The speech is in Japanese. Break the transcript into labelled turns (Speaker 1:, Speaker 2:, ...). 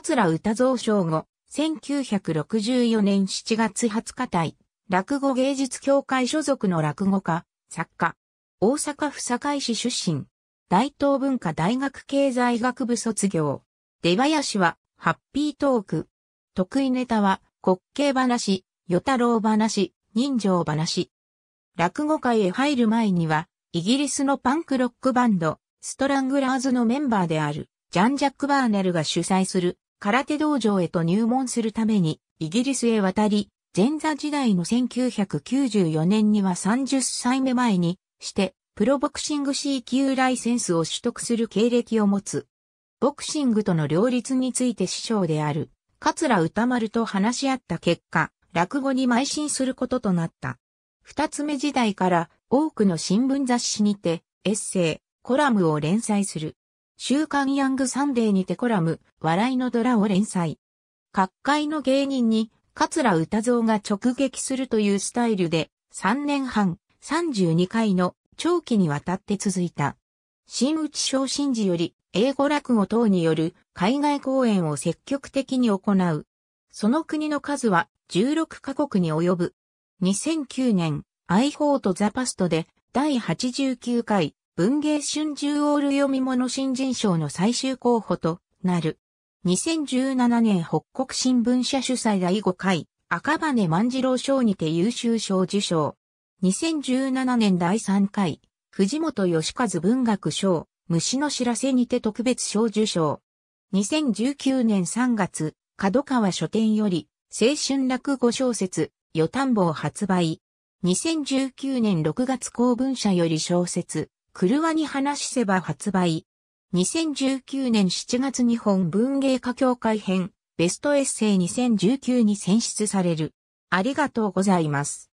Speaker 1: 桂歌蔵賞後、1964年7月20日対、落語芸術協会所属の落語家、作家。大阪府堺市出身。大東文化大学経済学部卒業。出林は、ハッピートーク。得意ネタは、滑稽話、与太郎話、人情話。落語界へ入る前には、イギリスのパンクロックバンド、ストラングラーズのメンバーである、ジャン・ジャック・バーネルが主催する、空手道場へと入門するために、イギリスへ渡り、前座時代の1994年には30歳目前にして、プロボクシング C 級ライセンスを取得する経歴を持つ。ボクシングとの両立について師匠である、桂歌丸と話し合った結果、落語に邁進することとなった。二つ目時代から多くの新聞雑誌にて、エッセイ、コラムを連載する。週刊ヤングサンデーにてコラム、笑いのドラを連載。各界の芸人に、桂歌蔵が直撃するというスタイルで、3年半、32回の長期にわたって続いた。新内昇進時より、英語落語等による海外公演を積極的に行う。その国の数は16カ国に及ぶ。2009年、ォーとザパストで第89回文芸春秋オール読み物新人賞の最終候補となる。2017年北国新聞社主催第5回赤羽万次郎賞にて優秀賞受賞。2017年第3回藤本義和文学賞虫の知らせにて特別賞受賞。2019年3月角川書店より青春落語小説与田んぼを発売。2019年6月公文社より小説車に話せば発売。2019年7月日本文芸家協会編、ベストエッセイ2019に選出される。ありがとうございます。